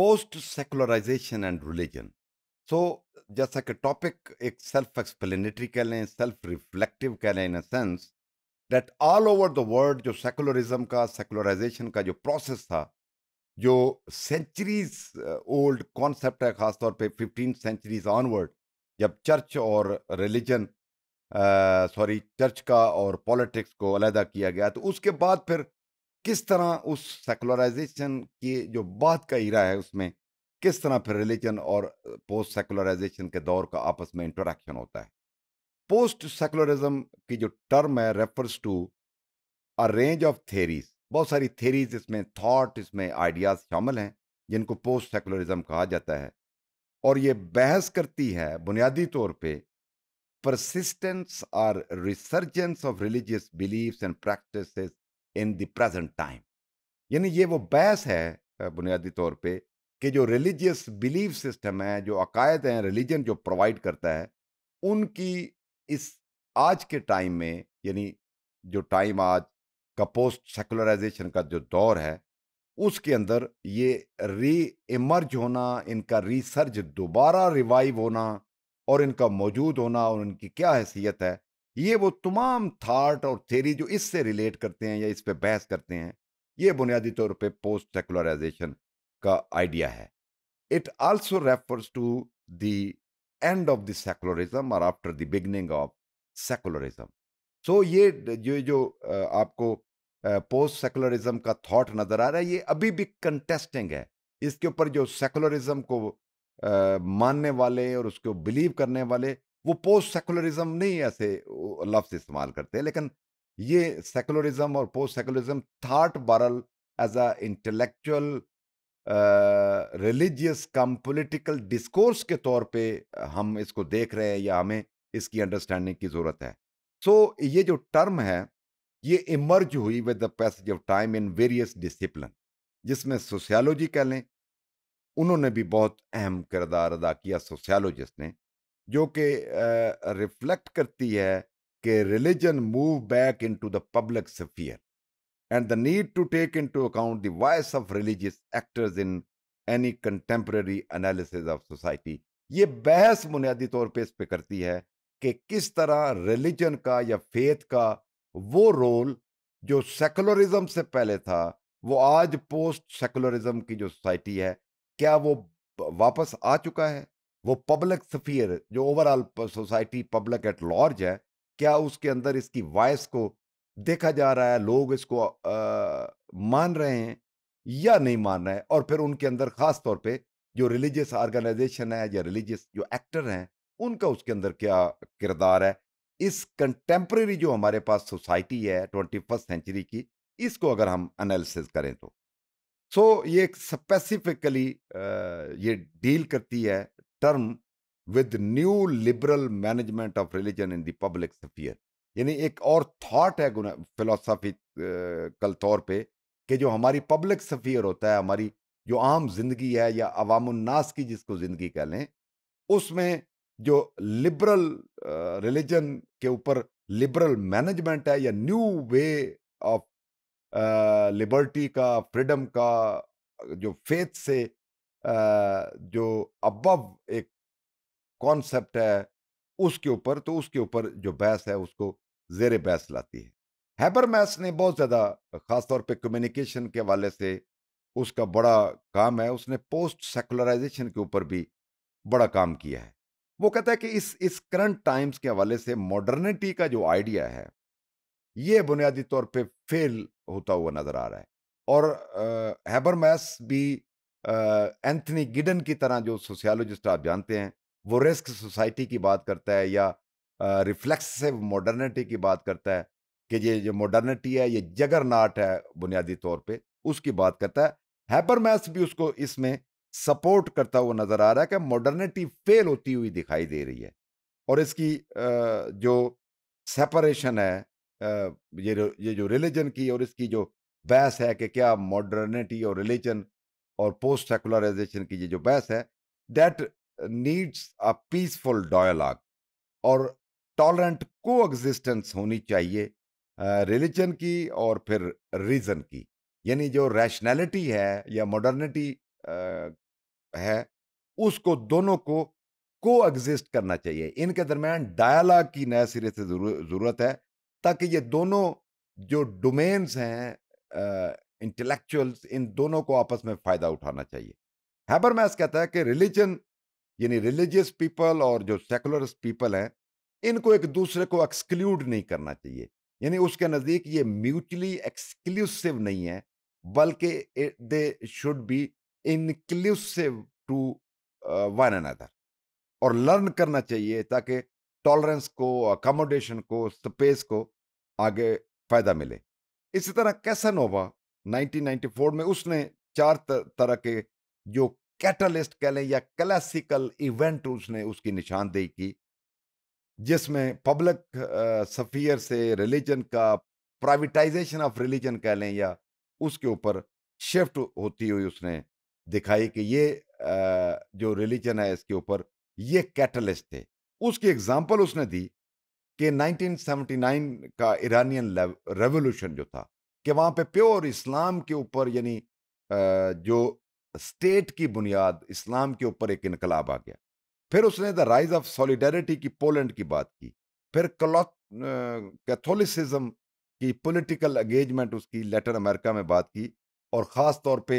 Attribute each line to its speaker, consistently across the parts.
Speaker 1: post secularisation and religion so जैसा कि topic एक सेल्फ एक्सप्लेनेटरी कह लें सेल्फ रिफ्लेक्टिव कह लें in a sense that all over the world जो सेकुलरिज्म का सेकुलराइजेशन का जो प्रोसेस था जो सेंचुरीज ओल्ड कॉन्सेप्ट है ख़ासतौर पर फिफ्टीन सेंचुरीज ऑनवर्ड जब चर्च और रिलीजन सॉरी चर्च का और पॉलिटिक्स को अलहदा किया गया तो उसके बाद फिर किस तरह उस सेकुलराइजेशन की जो बात का हीरा है उसमें किस तरह फिर रिलीजन और पोस्ट सेकुलराइजेशन के दौर का आपस में इंटरेक्शन होता है पोस्ट सेकुलरिज्म की जो टर्म है refers to a range of theories बहुत सारी थेरीज इसमें थॉट इसमें आइडियाज शामिल हैं जिनको पोस्ट सेकुलरिज्म कहा जाता है और ये बहस करती है बुनियादी तौर पे परसिस्टेंस और resurgence of religious beliefs and practices in the present time यानी ये वो बहस है बुनियादी तौर पे कि जो रिलीजियस बिलीफ सिस्टम है जो अकायद हैं रिलीजन जो प्रोवाइड करता है उनकी इस आज के टाइम में यानी जो टाइम आज का पोस्ट सेकुलराइजेशन का जो दौर है उसके अंदर ये री इमर्ज होना इनका रिसर्च दोबारा रिवाइव होना और इनका मौजूद होना और इनकी क्या हैसियत है ये वो तमाम थाट और थेरी जो इससे रिलेट करते हैं या इस पर बहस करते हैं ये बुनियादी तौर पर पोस्ट सेकुलराइजेशन का आइडिया है it also refers to the end of the secularism और after the beginning of secularism so ये जो जो आपको पोस्ट सेकुलरिज्म का थॉट नज़र आ रहा है ये अभी भी कंटेस्टिंग है इसके ऊपर जो सेकुलरिज्म को मानने वाले और उसको बिलीव करने वाले वो पोस्ट सेकुलरिज्म नहीं ऐसे लफ्ज इस्तेमाल करते लेकिन ये सेकुलरिज्म और पोस्ट सेकुलरिज्म थाट बरल as a intellectual religious cum political discourse के तौर पे हम इसको देख रहे हैं या हमें इसकी अंडरस्टैंडिंग की ज़रूरत है सो so, ये जो टर्म है ये इमर्ज हुई with the passage of time in various discipline जिसमें सोशियालॉजी कह लें उन्होंने भी बहुत अहम किरदार अदा किया सोशियालॉजिस्ट ने जो कि रिफ्लेक्ट करती है कि religion move back into the public and the need to take into account the voice of religious actors in any contemporary analysis of society ये बहस बुनियादी तौर पर इस पर करती है कि किस तरह रिलीजन का या फेथ का वो रोल जो सेकुलरिज्म से पहले था वो आज पोस्ट सेकुलरिज्म की जो सोसाइटी है क्या वो वापस आ चुका है वो पब्लिक सफियर जो overall society public at large है क्या उसके अंदर इसकी वॉइस को देखा जा रहा है लोग इसको आ, मान रहे हैं या नहीं मान रहे हैं और फिर उनके अंदर ख़ास तौर पे जो रिलीजियस ऑर्गेनाइजेशन है या रिलीजियस जो एक्टर हैं उनका उसके अंदर क्या किरदार है इस कंटेम्प्रेरी जो हमारे पास सोसाइटी है ट्वेंटी फर्स्ट सेंचुरी की इसको अगर हम एनालिसिस करें तो सो so, ये एक स्पेसिफिकली ये डील करती है term with new liberal management of religion in the public sphere यानी एक और थॉट है फिलोसॉफी कल तौर पे कि जो हमारी पब्लिक स्फीयर होता है हमारी जो आम जिंदगी है या अवामनास की जिसको जिंदगी कह लें उसमें जो लिबरल रिलीजन के ऊपर लिबरल मैनेजमेंट है या न्यू वे ऑफ लिबर्टी का फ्रीडम का जो फेथ से जो अबव एक कॉन्सेप्ट है उसके ऊपर तो उसके ऊपर जो बहस है उसको जेर बहस लाती है हैबर मैस ने बहुत ज़्यादा ख़ासतौर पे कम्युनिकेशन के हवाले से उसका बड़ा काम है उसने पोस्ट सेकुलराइजेशन के ऊपर भी बड़ा काम किया है वो कहता है कि इस इस करंट टाइम्स के हवाले से मॉडर्निटी का जो आइडिया है ये बुनियादी तौर पे फेल होता हुआ नज़र आ रहा है और हैबर मैस भी एंथनी गिडन की तरह जो सोशियोलॉजिस्ट आप जानते हैं वो रिस्क सोसाइटी की बात करता है या रिफ्लेक्सिव मॉडर्निटी की बात करता है कि ये जो मॉडर्निटी है ये जगरनाट है बुनियादी तौर पे उसकी बात करता है हैपरमैस भी उसको इसमें सपोर्ट करता हुआ नज़र आ रहा है कि मॉडर्निटी फेल होती हुई दिखाई दे रही है और इसकी जो सेपरेशन है ये ये जो रिलीजन की और इसकी जो बहस है कि क्या मॉडर्निटी और रिलीजन और पोस्ट सेकुलराइजेशन की ये जो बहस है that needs a peaceful dialogue और टॉलरेंट को एग्जिस्टेंस होनी चाहिए रिलीजन की और फिर रीज़न की यानी जो रैशनैलिटी है या मॉडर्निटी है उसको दोनों को को एग्जिस्ट करना चाहिए इनके दरमियान डायलॉग की नए सिरे से ज़रूरत है ताकि ये दोनों जो डोमेन्स हैं इंटेलेक्चुअल्स इन दोनों को आपस में फ़ायदा उठाना चाहिए हैबर मैस कहता है कि रिलीजन यानी रिलीजियस पीपल और जो सेकुलरस पीपल हैं इनको एक दूसरे को एक्सक्लूड नहीं करना चाहिए यानी उसके नज़दीक ये म्यूचुअली एक्सक्लूसिव नहीं है बल्कि they should be inclusive to one another और लर्न करना चाहिए ताकि टॉलरेंस को अकोमोडेशन को स्पेस को आगे फ़ायदा मिले इसी तरह कैसा नोवा 1994 में उसने चार तरह के जो कैटलिस्ट कह लें या क्लासिकल इवेंट उसने उसकी निशानदेही की जिसमें पब्लिक सफियर से रिलीजन का प्राइवेटाइजेशन ऑफ रिलीजन कह लें या उसके ऊपर शिफ्ट होती हुई उसने दिखाई कि ये आ, जो रिलीजन है इसके ऊपर ये कैटलिस्ट थे उसकी एग्जांपल उसने दी कि 1979 का ईरानियन रेवोल्यूशन जो था कि वहां पे प्योर इस्लाम के ऊपर यानी जो स्टेट की बुनियाद इस्लाम के ऊपर एक इनकलाब आ गया फिर उसने द राइज ऑफ सॉलिडेरिटी की पोलैंड की बात की फिर कैथोलिसिज्म की पॉलिटिकल एंगेजमेंट उसकी लेटर अमेरिका में बात की और ख़ास तौर पे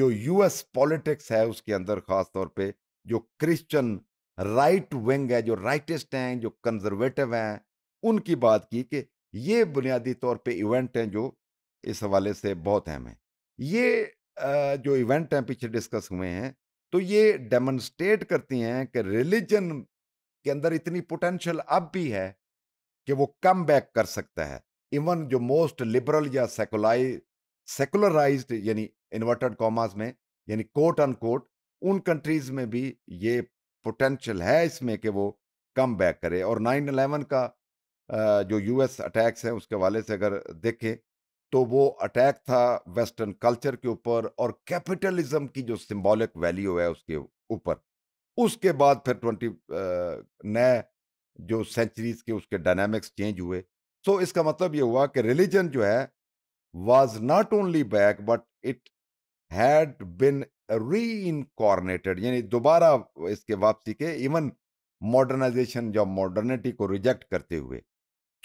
Speaker 1: जो यूएस पॉलिटिक्स है उसके अंदर ख़ास तौर पे जो क्रिश्चियन राइट विंग है जो राइटिस्ट हैं जो कंजर्वेटिव हैं उनकी बात की कि ये बुनियादी तौर पे इवेंट हैं जो इस हवाले से बहुत अहम है ये जो इवेंट हैं पीछे डिस्कस हुए हैं तो ये डेमोन्स्ट्रेट करती हैं कि रिलीजन के अंदर इतनी पोटेंशियल अब भी है कि वो कम बैक कर सकता है इवन जो मोस्ट लिबरल या सेकुलाई सेकुलराइज यानी इन्वर्टेड कॉमास में यानी कोट अन कोट उन कंट्रीज में भी ये पोटेंशियल है इसमें कि वो कम बैक करे और नाइन अलेवन का जो यूएस अटैक्स हैं उसके वाले से अगर देखें तो वो अटैक था वेस्टर्न कल्चर के ऊपर और कैपिटलिज्म की जो सिंबॉलिक वैल्यू है उसके ऊपर उसके बाद फिर ट्वेंटी नए जो सेंचुरीज के उसके डायनामिक्स चेंज हुए सो so, इसका मतलब ये हुआ कि रिलीजन जो है was not only back but it had been reincarnated यानी दोबारा इसके वापसी के इवन मॉडर्नाइजेशन या मॉडर्निटी को रिजेक्ट करते हुए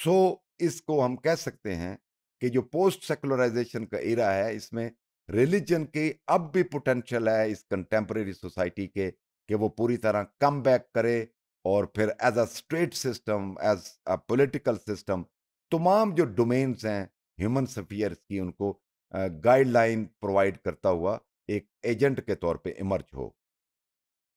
Speaker 1: सो so, इसको हम कह सकते हैं कि जो पोस्ट सेकुलराइजेशन का एरा है इसमें रिलीजन की अब भी पोटेंशियल है इस कंटेम्प्रेरी सोसाइटी के कि वो पूरी तरह कम बैक करे और फिर as a state system as a political system तमाम जो डोमेन्स हैं ह्यूमन सफियर की उनको गाइडलाइन प्रोवाइड करता हुआ एक एजेंट के तौर पे इमर्ज हो